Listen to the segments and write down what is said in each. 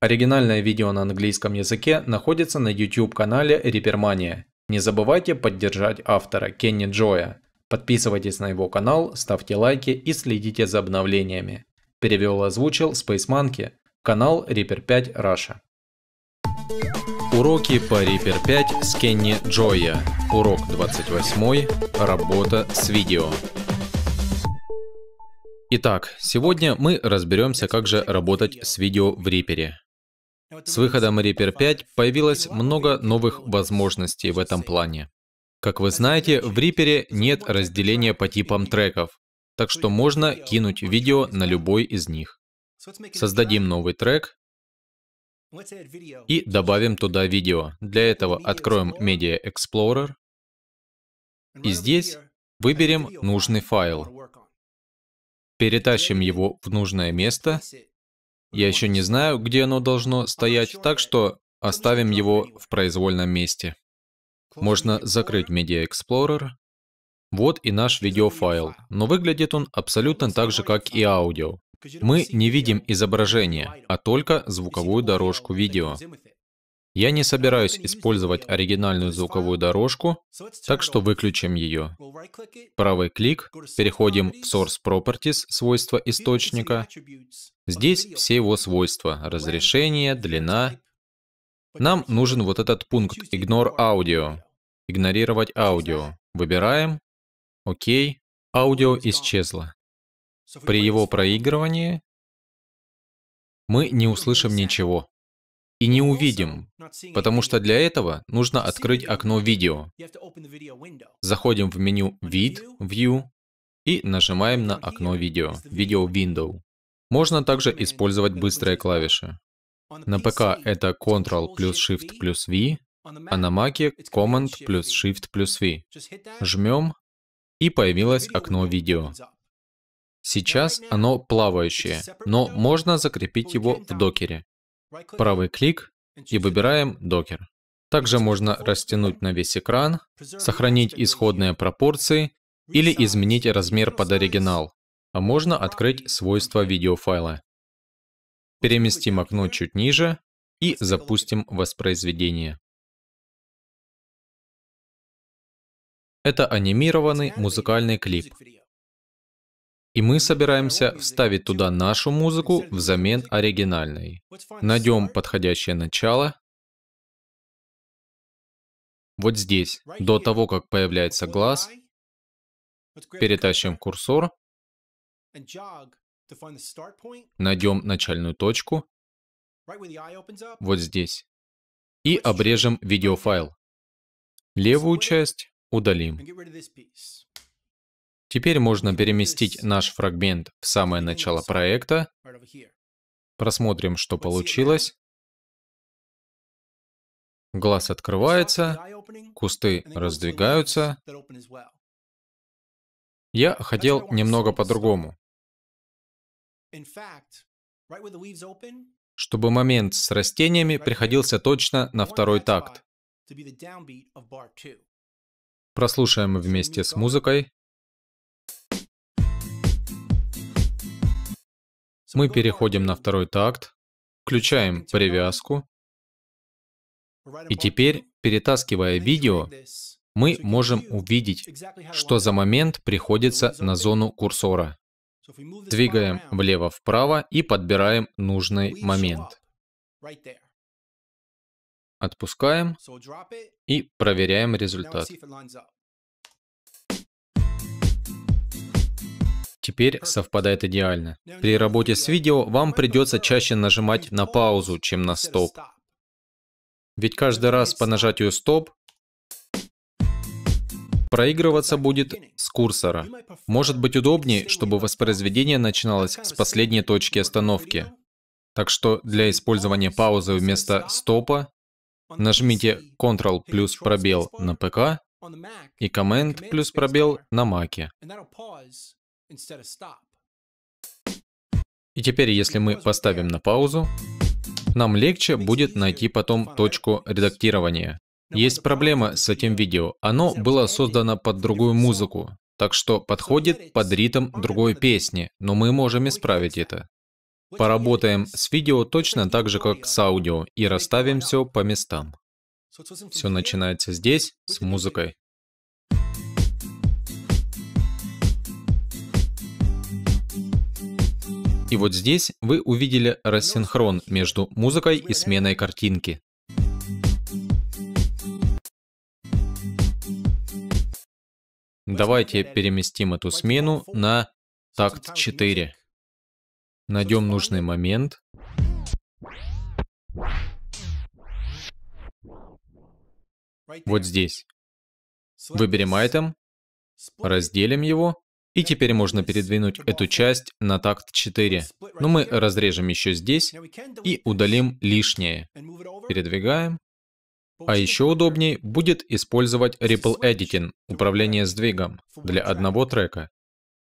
Оригинальное видео на английском языке находится на YouTube-канале Репермания. Не забывайте поддержать автора Кенни Джоя. Подписывайтесь на его канал, ставьте лайки и следите за обновлениями. Перевел и озвучил Space Monkey, канал Reaper 5 Russia. Уроки по Reaper 5 с Кенни Джоя. Урок 28. Работа с видео. Итак, сегодня мы разберемся, как же работать с видео в Reaper. С выходом Reaper 5 появилось много новых возможностей в этом плане. Как вы знаете, в Reaper нет разделения по типам треков, так что можно кинуть видео на любой из них. Создадим новый трек и добавим туда видео. Для этого откроем Media Explorer и здесь выберем нужный файл. Перетащим его в нужное место я еще не знаю, где оно должно стоять, так что оставим его в произвольном месте. Можно закрыть Media Explorer. Вот и наш видеофайл, но выглядит он абсолютно так же, как и аудио. Мы не видим изображение, а только звуковую дорожку видео. Я не собираюсь использовать оригинальную звуковую дорожку, так что выключим ее. Правый клик, переходим в Source Properties, свойства источника. Здесь все его свойства, разрешение, длина. Нам нужен вот этот пункт «Ignore аудио", «Игнорировать аудио». Выбираем, «Ок», аудио исчезло. При его проигрывании мы не услышим ничего и не увидим, потому что для этого нужно открыть окно видео. Заходим в меню «Вид», «View» и нажимаем на окно видео, «Video Window». Можно также использовать быстрые клавиши. На ПК это Ctrl плюс Shift плюс V, а на Mac Command плюс Shift плюс V. Жмем, и появилось окно видео. Сейчас оно плавающее, но можно закрепить его в докере. Правый клик и выбираем докер. Также можно растянуть на весь экран, сохранить исходные пропорции или изменить размер под оригинал. А можно открыть свойства видеофайла. Переместим окно чуть ниже и запустим воспроизведение. Это анимированный музыкальный клип. И мы собираемся вставить туда нашу музыку взамен оригинальной. Найдем подходящее начало. Вот здесь, до того, как появляется глаз, перетащим курсор Найдем начальную точку вот здесь и обрежем видеофайл. Левую часть удалим. Теперь можно переместить наш фрагмент в самое начало проекта. Просмотрим, что получилось. Глаз открывается, кусты раздвигаются. Я хотел немного по-другому чтобы момент с растениями приходился точно на второй такт. Прослушаем вместе с музыкой. Мы переходим на второй такт, включаем привязку. И теперь, перетаскивая видео, мы можем увидеть, что за момент приходится на зону курсора. Двигаем влево-вправо и подбираем нужный момент. Отпускаем и проверяем результат. Теперь совпадает идеально. При работе с видео вам придется чаще нажимать на паузу, чем на стоп. Ведь каждый раз по нажатию стоп Проигрываться будет с курсора. Может быть удобнее, чтобы воспроизведение начиналось с последней точки остановки. Так что для использования паузы вместо стопа нажмите Ctrl плюс пробел на ПК и Command плюс пробел на Маке. И теперь, если мы поставим на паузу, нам легче будет найти потом точку редактирования. Есть проблема с этим видео. Оно было создано под другую музыку, так что подходит под ритм другой песни, но мы можем исправить это. Поработаем с видео точно так же, как с аудио, и расставим все по местам. Все начинается здесь, с музыкой. И вот здесь вы увидели рассинхрон между музыкой и сменой картинки. Давайте переместим эту смену на такт 4. Найдем нужный момент. Вот здесь. Выберем item, разделим его, и теперь можно передвинуть эту часть на такт 4. Но мы разрежем еще здесь и удалим лишнее. Передвигаем. А еще удобней будет использовать Ripple Editing, управление сдвигом, для одного трека.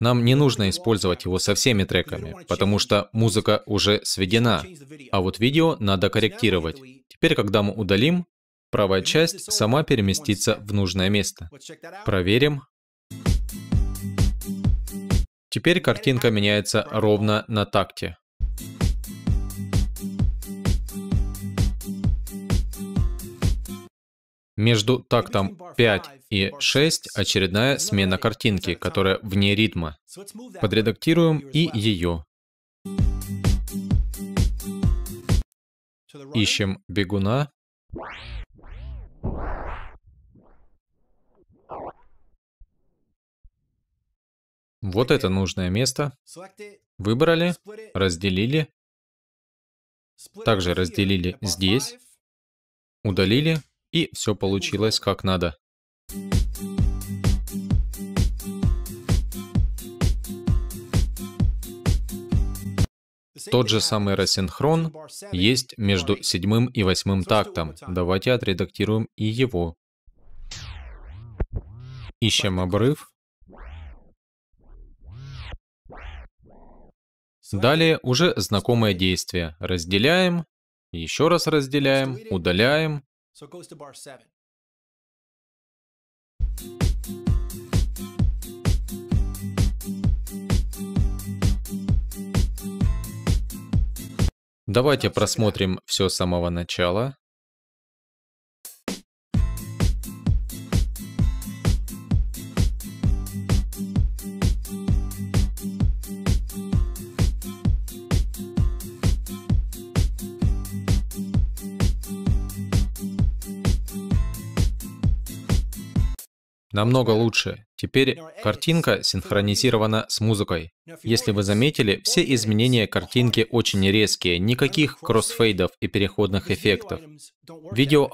Нам не нужно использовать его со всеми треками, потому что музыка уже сведена, а вот видео надо корректировать. Теперь, когда мы удалим, правая часть сама переместится в нужное место. Проверим. Теперь картинка меняется ровно на такте. Между тактом 5 и 6 очередная смена картинки, которая вне ритма. Подредактируем и ее. Ищем бегуна. Вот это нужное место. Выбрали, разделили. Также разделили здесь. Удалили и все получилось как надо. Тот же самый рассинхрон есть между седьмым и восьмым тактом. Давайте отредактируем и его. Ищем обрыв. Далее уже знакомое действие. Разделяем, еще раз разделяем, удаляем, So it goes to bar seven. Давайте просмотрим все с самого начала. намного лучше. Теперь картинка синхронизирована с музыкой. Если вы заметили, все изменения картинки очень резкие, никаких кроссфейдов и переходных эффектов. видео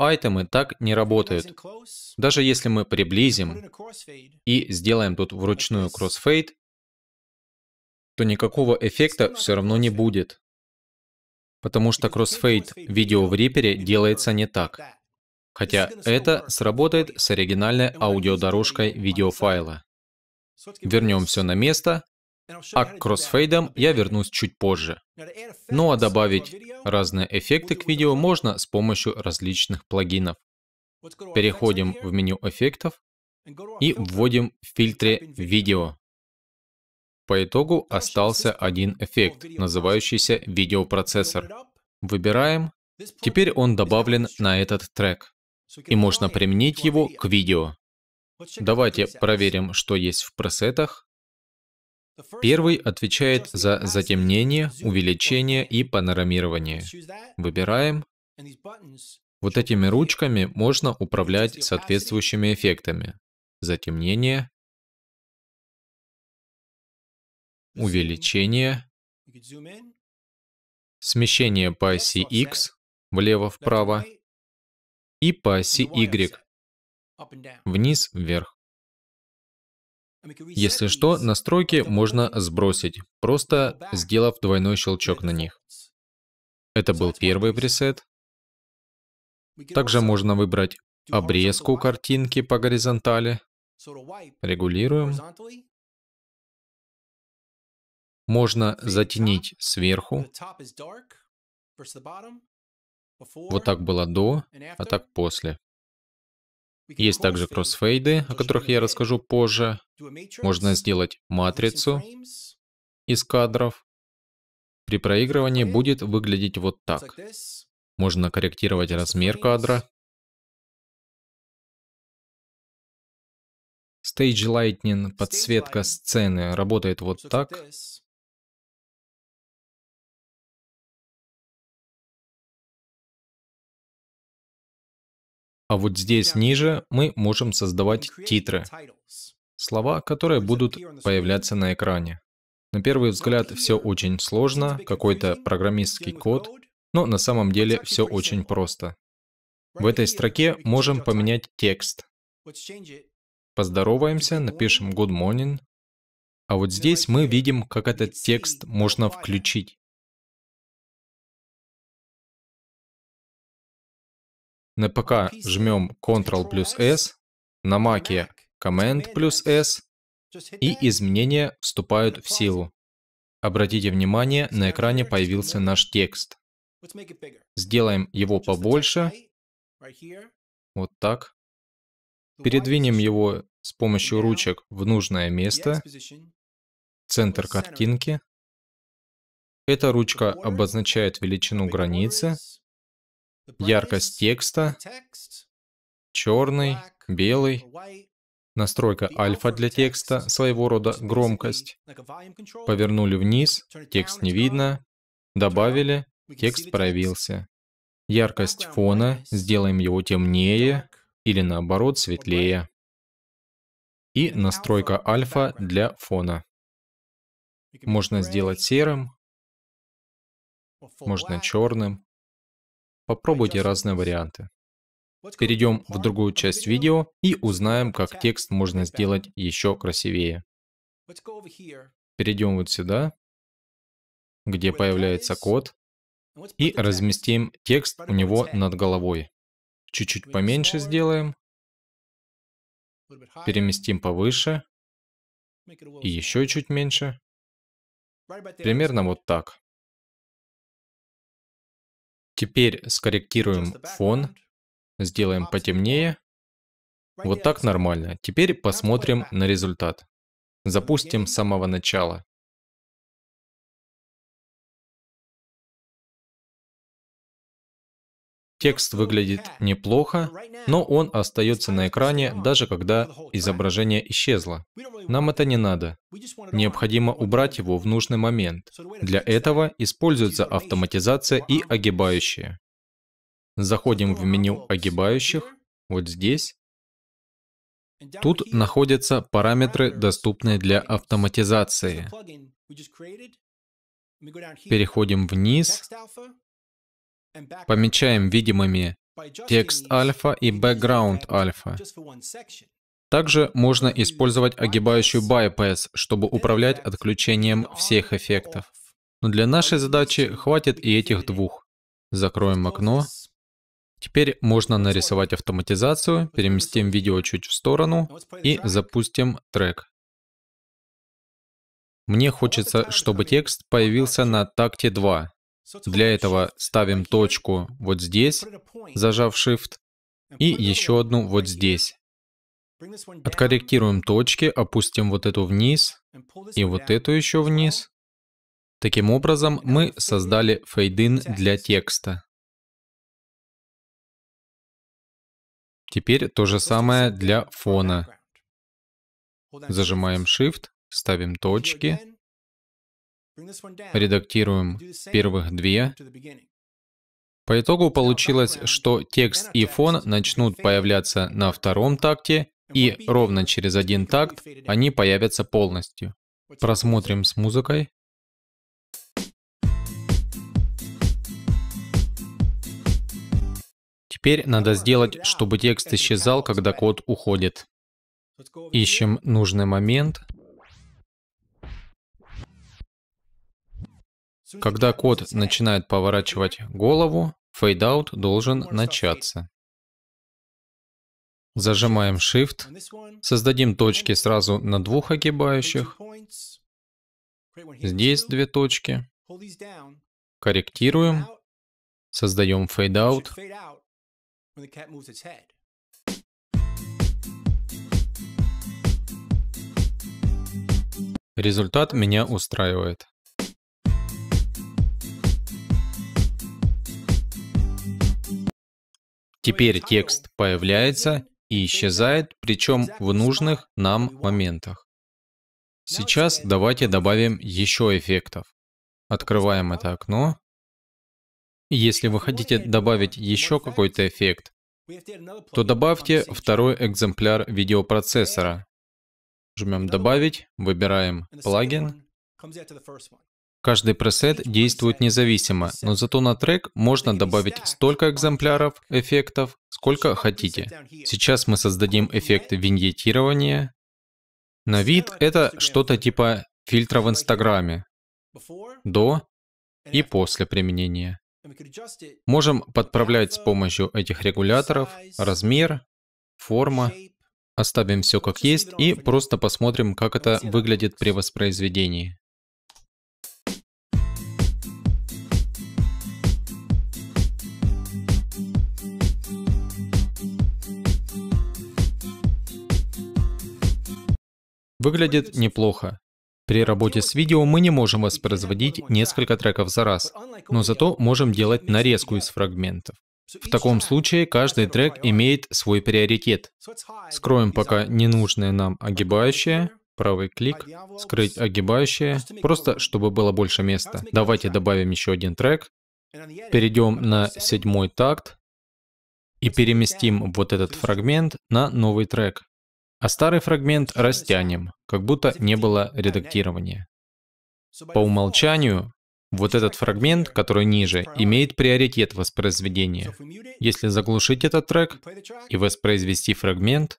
так не работают. Даже если мы приблизим и сделаем тут вручную кроссфейд, то никакого эффекта все равно не будет, потому что кроссфейд видео в Reaper делается не так. Хотя это сработает с оригинальной аудиодорожкой видеофайла. Вернем все на место, а к кроссфейдам я вернусь чуть позже. Ну а добавить разные эффекты к видео можно с помощью различных плагинов. Переходим в меню эффектов и вводим в фильтре «Видео». По итогу остался один эффект, называющийся видеопроцессор. Выбираем. Теперь он добавлен на этот трек и можно применить его к видео. Давайте проверим, что есть в пресетах. Первый отвечает за затемнение, увеличение и панорамирование. Выбираем. Вот этими ручками можно управлять соответствующими эффектами. Затемнение, увеличение, смещение по оси X влево-вправо и по оси Y. Вниз, вверх. Если что, настройки можно сбросить, просто сделав двойной щелчок на них. Это был первый пресет. Также можно выбрать обрезку картинки по горизонтали. Регулируем. Можно затенить сверху. Вот так было до, а так после. Есть также кроссфейды, о которых я расскажу позже. Можно сделать матрицу из кадров. При проигрывании будет выглядеть вот так. Можно корректировать размер кадра. Stage Lightning, подсветка сцены, работает вот так. А вот здесь ниже мы можем создавать титры. Слова, которые будут появляться на экране. На первый взгляд все очень сложно, какой-то программистский код, но на самом деле все очень просто. В этой строке можем поменять текст. Поздороваемся, напишем good morning. А вот здесь мы видим, как этот текст можно включить. На ПК жмем Ctrl плюс S, на Маке Command плюс S, и изменения вступают в силу. Обратите внимание, на экране появился наш текст. Сделаем его побольше. Вот так. Передвинем его с помощью ручек в нужное место. Центр картинки. Эта ручка обозначает величину границы яркость текста, черный, белый, настройка альфа для текста, своего рода громкость. Повернули вниз, текст не видно, добавили, текст проявился. Яркость фона, сделаем его темнее или наоборот светлее. И настройка альфа для фона. Можно сделать серым, можно черным. Попробуйте разные варианты. Перейдем в другую часть видео и узнаем, как текст можно сделать еще красивее. Перейдем вот сюда, где появляется код, и разместим текст у него над головой. Чуть-чуть поменьше сделаем, переместим повыше, и еще чуть меньше. Примерно вот так. Теперь скорректируем фон, сделаем потемнее. Вот так нормально. Теперь посмотрим на результат. Запустим с самого начала. Текст выглядит неплохо, но он остается на экране, даже когда изображение исчезло. Нам это не надо. Необходимо убрать его в нужный момент. Для этого используется автоматизация и огибающие. Заходим в меню огибающих, вот здесь. Тут находятся параметры, доступные для автоматизации. Переходим вниз, Помечаем видимыми текст альфа и background альфа. Также можно использовать огибающую bypass, чтобы управлять отключением всех эффектов. Но для нашей задачи хватит и этих двух. Закроем окно. Теперь можно нарисовать автоматизацию, переместим видео чуть в сторону и запустим трек. Мне хочется, чтобы текст появился на такте 2. Для этого ставим точку вот здесь, зажав Shift, и еще одну вот здесь. Откорректируем точки, опустим вот эту вниз и вот эту еще вниз. Таким образом, мы создали фейдин для текста. Теперь то же самое для фона. Зажимаем Shift, ставим точки, редактируем первых две. По итогу получилось, что текст и фон начнут появляться на втором такте, и ровно через один такт они появятся полностью. Просмотрим с музыкой. Теперь надо uh, сделать, чтобы текст исчезал, когда код уходит. Ищем нужный момент. Когда код начинает поворачивать голову, фейдаут должен начаться. Зажимаем Shift, создадим точки сразу на двух огибающих. Здесь две точки. Корректируем. Создаем фейдаут. Результат меня устраивает. Теперь текст появляется и исчезает, причем в нужных нам моментах. Сейчас давайте добавим еще эффектов. Открываем это окно. Если вы хотите добавить еще какой-то эффект, то добавьте второй экземпляр видеопроцессора. Жмем «Добавить», выбираем «Плагин», Каждый пресет действует независимо, но зато на трек можно добавить столько экземпляров, эффектов, сколько хотите. Сейчас мы создадим эффект виньетирования. На вид это что-то типа фильтра в Инстаграме. До и после применения. Можем подправлять с помощью этих регуляторов размер, форма. Оставим все как есть и просто посмотрим, как это выглядит при воспроизведении. Выглядит неплохо. При работе с видео мы не можем воспроизводить несколько треков за раз, но зато можем делать нарезку из фрагментов. В таком случае каждый трек имеет свой приоритет. Скроем пока ненужное нам огибающее, правый клик, скрыть огибающее, просто чтобы было больше места. Давайте добавим еще один трек, перейдем на седьмой такт и переместим вот этот фрагмент на новый трек. А старый фрагмент растянем, как будто не было редактирования. По умолчанию, вот этот фрагмент, который ниже, имеет приоритет воспроизведения. Если заглушить этот трек и воспроизвести фрагмент,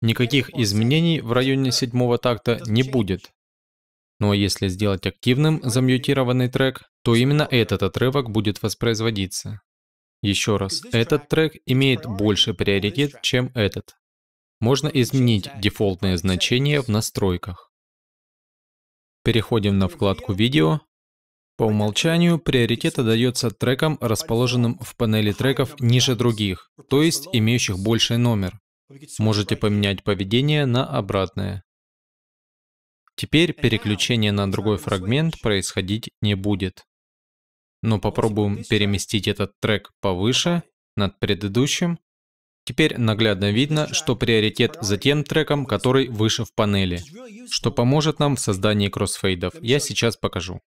никаких изменений в районе седьмого такта не будет. Но ну а если сделать активным замьютированный трек, то именно этот отрывок будет воспроизводиться. Еще раз, этот трек имеет больше приоритет, чем этот. Можно изменить дефолтные значения в настройках. Переходим на вкладку «Видео». По умолчанию приоритет отдается трекам, расположенным в панели треков ниже других, то есть имеющих больший номер. Можете поменять поведение на обратное. Теперь переключение на другой фрагмент происходить не будет. Но попробуем переместить этот трек повыше, над предыдущим, Теперь наглядно видно, что приоритет за тем треком, который выше в панели, что поможет нам в создании кроссфейдов. Я сейчас покажу.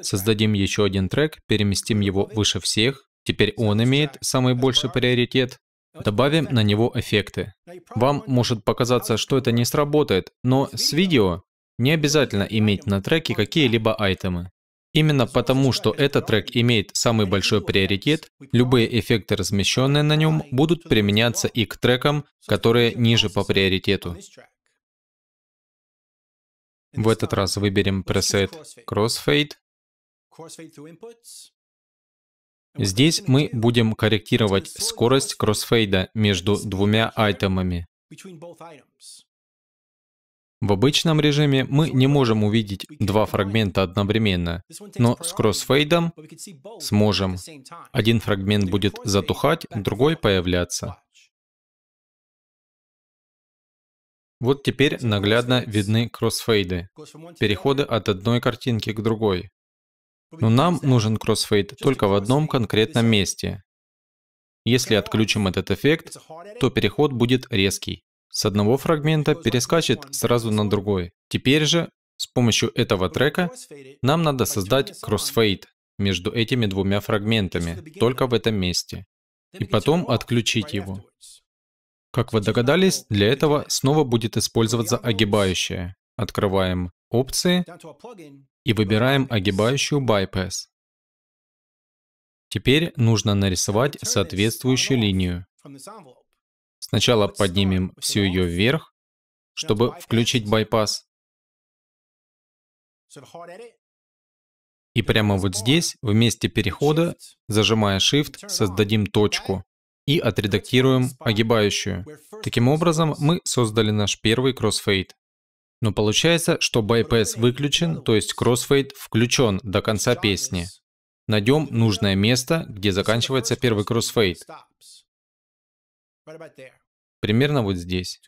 Создадим еще один трек, переместим его выше всех. Теперь он имеет самый больший приоритет. Добавим на него эффекты. Вам может показаться, что это не сработает, но с видео не обязательно иметь на треке какие-либо айтемы. Именно потому, что этот трек имеет самый большой приоритет, любые эффекты, размещенные на нем, будут применяться и к трекам, которые ниже по приоритету. В этот раз выберем пресет Crossfade. Здесь мы будем корректировать скорость кроссфейда между двумя айтемами. В обычном режиме мы не можем увидеть два фрагмента одновременно, но с кроссфейдом сможем. Один фрагмент будет затухать, другой появляться. Вот теперь наглядно видны кроссфейды, переходы от одной картинки к другой. Но нам нужен кроссфейд только в одном конкретном месте. Если отключим этот эффект, то переход будет резкий с одного фрагмента перескачет сразу на другой. Теперь же, с помощью этого трека, нам надо создать кроссфейд между этими двумя фрагментами, только в этом месте, и потом отключить его. Как вы догадались, для этого снова будет использоваться огибающее. Открываем опции и выбираем огибающую bypass. Теперь нужно нарисовать соответствующую линию. Сначала поднимем всю ее вверх, чтобы включить байпас. И прямо вот здесь, в месте перехода, зажимая Shift, создадим точку и отредактируем огибающую. Таким образом, мы создали наш первый кроссфейд. Но получается, что байпас выключен, то есть кроссфейд включен до конца песни. Найдем нужное место, где заканчивается первый кроссфейд. Примерно вот здесь.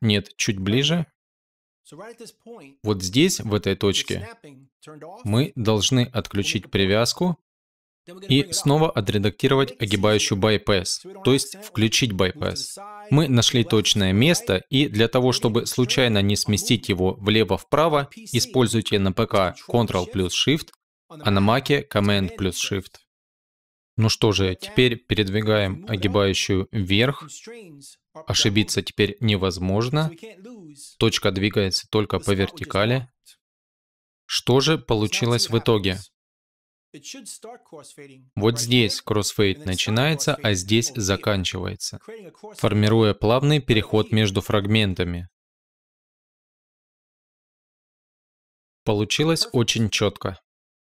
Нет, чуть ближе. Вот здесь, в этой точке, мы должны отключить привязку и снова отредактировать огибающую байпэс, то есть включить байпэс. Мы нашли точное место, и для того, чтобы случайно не сместить его влево-вправо, используйте на ПК Ctrl плюс Shift, а на Маке Command плюс Shift. Ну что же, теперь передвигаем ну огибающую вверх. Ошибиться теперь невозможно. Точка двигается только по вертикали. Что же получилось в итоге? Вот здесь кроссфейд начинается, а здесь заканчивается, формируя плавный переход между фрагментами. Получилось очень четко.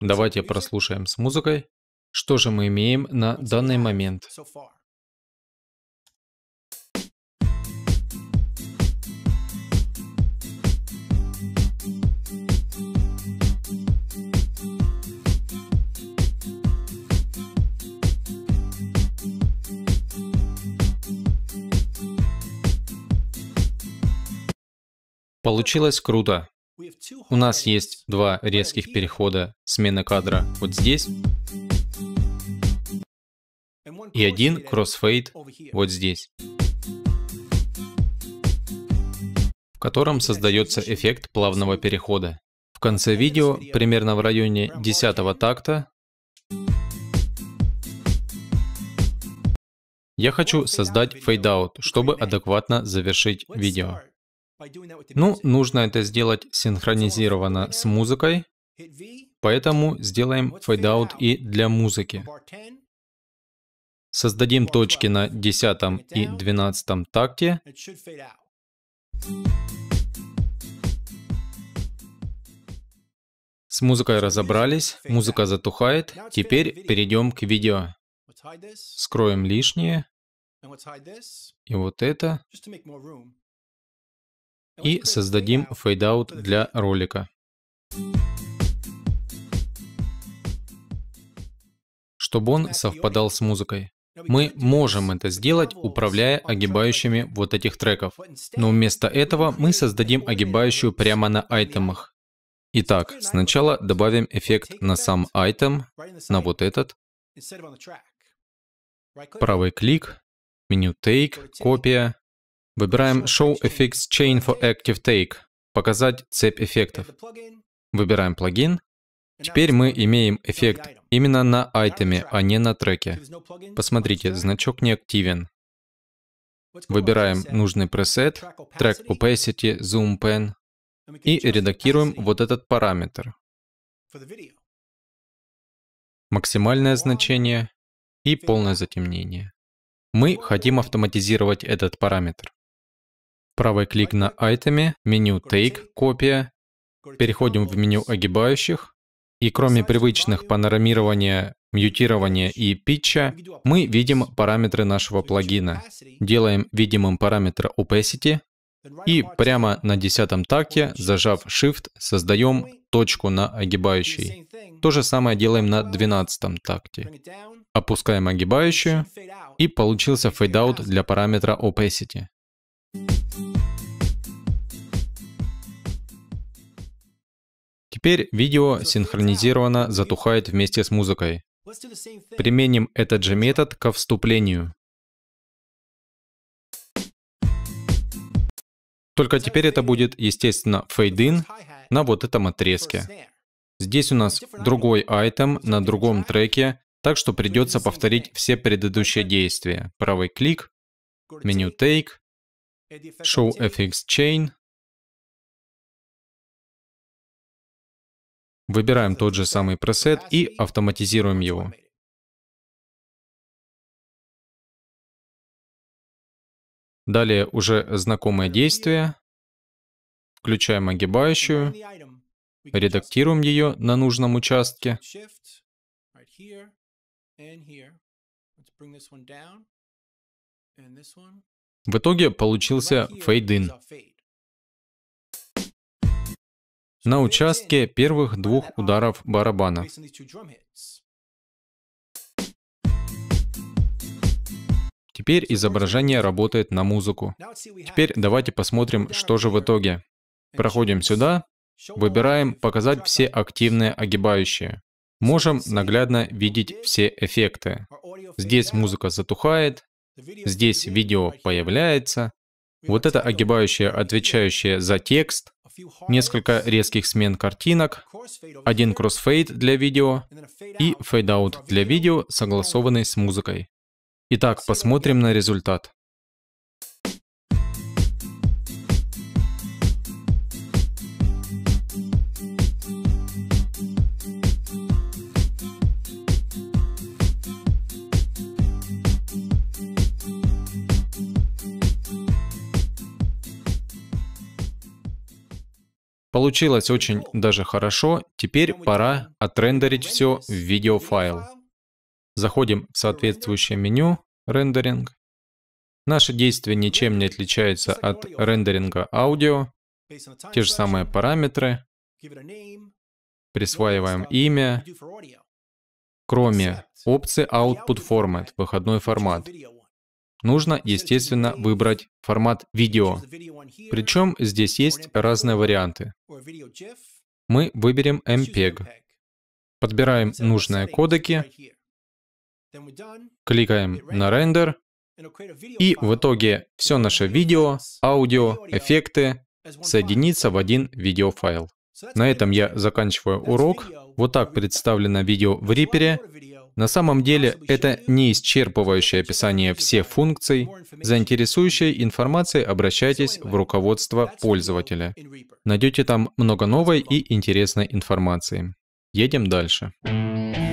Давайте прослушаем с музыкой. Что же мы имеем на данный момент? Получилось круто. У нас есть два резких перехода, смены кадра вот здесь и один кроссфейд вот здесь, в котором создается эффект плавного перехода. В конце видео, примерно в районе 10 такта, я хочу создать фейдаут, чтобы адекватно завершить видео. Ну, нужно это сделать синхронизированно с музыкой, поэтому сделаем фейдаут и для музыки. Создадим точки на 10 и 12 такте. С музыкой разобрались, музыка затухает. Теперь перейдем к видео. Скроем лишнее. И вот это. И создадим фейдаут для ролика. Чтобы он совпадал с музыкой. Мы можем это сделать, управляя огибающими вот этих треков. Но вместо этого мы создадим огибающую прямо на айтемах. Итак, сначала добавим эффект на сам айтем, на вот этот. Правый клик, меню Take, копия. Выбираем Show Effects Chain for Active Take, показать цепь эффектов. Выбираем плагин, Теперь мы имеем эффект именно на айтеме, а не на треке. Посмотрите, значок не активен. Выбираем нужный пресет, трек opacity, zoom pen, и редактируем вот этот параметр. Максимальное значение и полное затемнение. Мы хотим автоматизировать этот параметр. Правый клик на айтеме, меню Take, копия. Переходим в меню огибающих и кроме привычных панорамирования, мьютирования и питча, мы видим параметры нашего плагина. Делаем видимым параметр opacity, и прямо на десятом такте, зажав Shift, создаем точку на огибающей. То же самое делаем на двенадцатом такте. Опускаем огибающую, и получился фейдаут для параметра opacity. Теперь видео синхронизировано, затухает вместе с музыкой. Применим этот же метод ко вступлению. Только теперь это будет, естественно, фейдин на вот этом отрезке. Здесь у нас другой айтем на другом треке, так что придется повторить все предыдущие действия. Правый клик, меню Take, Show FX Chain, Выбираем тот же самый пресет и автоматизируем его. Далее уже знакомое действие. Включаем огибающую. Редактируем ее на нужном участке. В итоге получился фейдин на участке первых двух ударов барабана. Теперь изображение работает на музыку. Теперь давайте посмотрим, что же в итоге. Проходим сюда, выбираем «Показать все активные огибающие». Можем наглядно видеть все эффекты. Здесь музыка затухает, здесь видео появляется. Вот это огибающее, отвечающее за текст, несколько резких смен картинок, один кроссфейд для видео и фейдаут для видео, согласованный с музыкой. Итак, посмотрим на результат. Получилось очень даже хорошо. Теперь пора отрендерить все в видеофайл. Заходим в соответствующее меню «Рендеринг». Наши действия ничем не отличаются от рендеринга аудио. Те же самые параметры. Присваиваем имя, кроме опции Output Format, выходной формат. Нужно, естественно, выбрать формат видео. Причем здесь есть разные варианты. Мы выберем MPEG. Подбираем нужные кодеки, кликаем на рендер, и в итоге все наше видео, аудио, эффекты соединится в один видеофайл. На этом я заканчиваю урок. Вот так представлено видео в Reaper. На самом деле, это не исчерпывающее описание всех функций. За интересующей информацией обращайтесь в руководство пользователя. Найдете там много новой и интересной информации. Едем дальше. Дальше.